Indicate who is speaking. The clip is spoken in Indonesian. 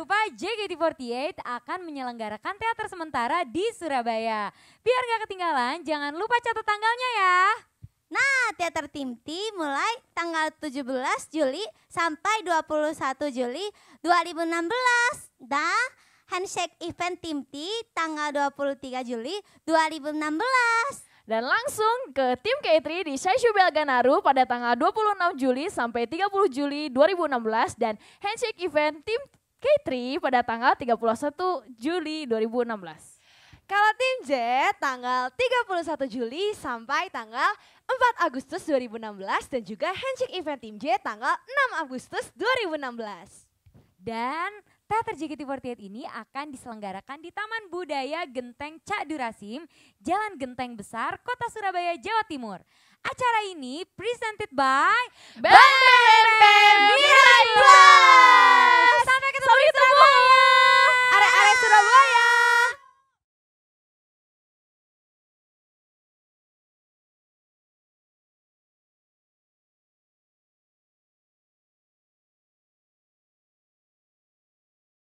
Speaker 1: lupa JKT48 akan menyelenggarakan teater sementara di Surabaya. Biar gak ketinggalan, jangan lupa catat
Speaker 2: tanggalnya ya. Nah, teater Tim T mulai tanggal 17 Juli sampai 21 Juli 2016. Dan Handshake Event Tim T tanggal 23 Juli 2016 dan
Speaker 3: langsung ke tim K3 di Shaishu Belganaru pada tanggal 26 Juli sampai 30 Juli 2016 dan handshake event tim K3 pada tanggal 31 Juli 2016. Kalau tim J tanggal 31 Juli
Speaker 4: sampai tanggal 4 Agustus 2016 dan juga handshake event tim J tanggal
Speaker 1: 6 Agustus 2016. Dan Teater JKT48 ini akan diselenggarakan di Taman Budaya Genteng Cak Durasim, Jalan Genteng Besar, Kota Surabaya, Jawa Timur. Acara ini presented by Bang